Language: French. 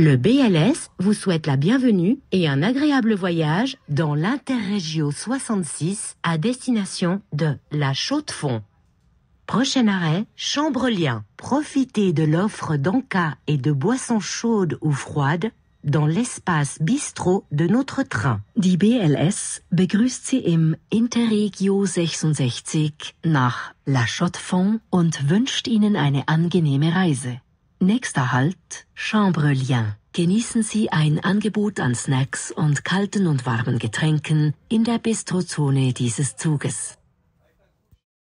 Le BLS vous souhaite la bienvenue et un agréable voyage dans l'Interregio 66 à destination de La Chaux-de-Fonds. Prochain arrêt, Chambrelien. Profitez de l'offre d'encas et de boissons chaudes ou froides dans l'espace bistrot de notre train. Die BLS begrüßt Sie im Interregio 66 nach La Chaux-de-Fonds und wünscht Ihnen eine angenehme Reise. Nächster Halt, Chambrelien. Genießen Sie ein Angebot an Snacks und kalten und warmen Getränken in der Bistrozone dieses Zuges.